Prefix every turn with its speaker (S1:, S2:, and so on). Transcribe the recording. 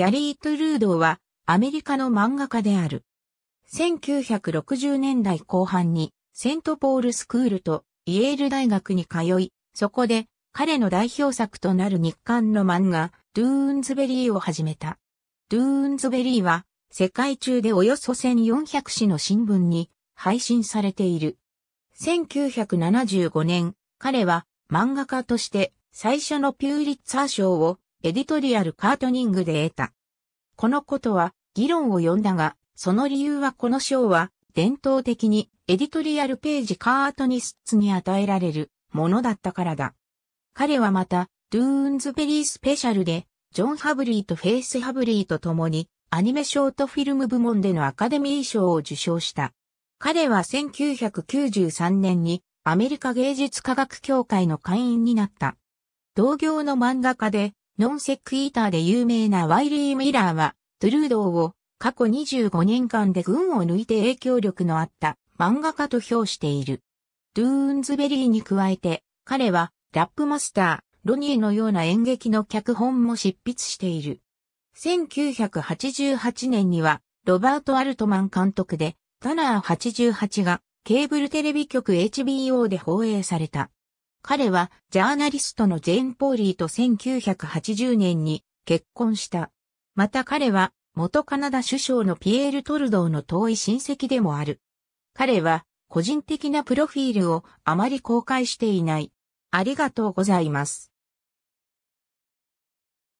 S1: ギャ
S2: リー・トゥルードーはアメリカの漫画家である。1960年代後半にセントポールスクールとイエール大学に通い、そこで彼の代表作となる日刊の漫画、ドゥーンズベリーを始めた。ドゥーンズベリーは世界中でおよそ1400紙の新聞に配信されている。1975年、彼は漫画家として最初のピューリッツァー賞をエディトリアルカートニングで得た。このことは議論を呼んだが、その理由はこの賞は伝統的にエディトリアルページカートニスツに与えられるものだったからだ。彼はまた、ドゥーンズベリースペシャルで、ジョン・ハブリーとフェイス・ハブリーと共に、アニメショートフィルム部門でのアカデミー賞を受賞した。彼は1993年にアメリカ芸術科学協会の会員になった。同業の漫画家でノンセクイーターで有名なワイリー・ミラーは、トゥルードーを過去25年間で群を抜いて影響力のあった漫画家と評している。ドゥーンズベリーに加えて、彼はラップマスター、ロニーのような演劇の脚本も執筆している。1988年には、ロバート・アルトマン監督で、タナー88がケーブルテレビ局 HBO で放映された。彼はジャーナリストのジェーン・ポーリーと1980年に結婚した。また彼は元カナダ首相のピエール・トルドーの遠い親戚でもある。彼は個人的なプロフィールをあまり公開していない。ありがと
S1: うございます。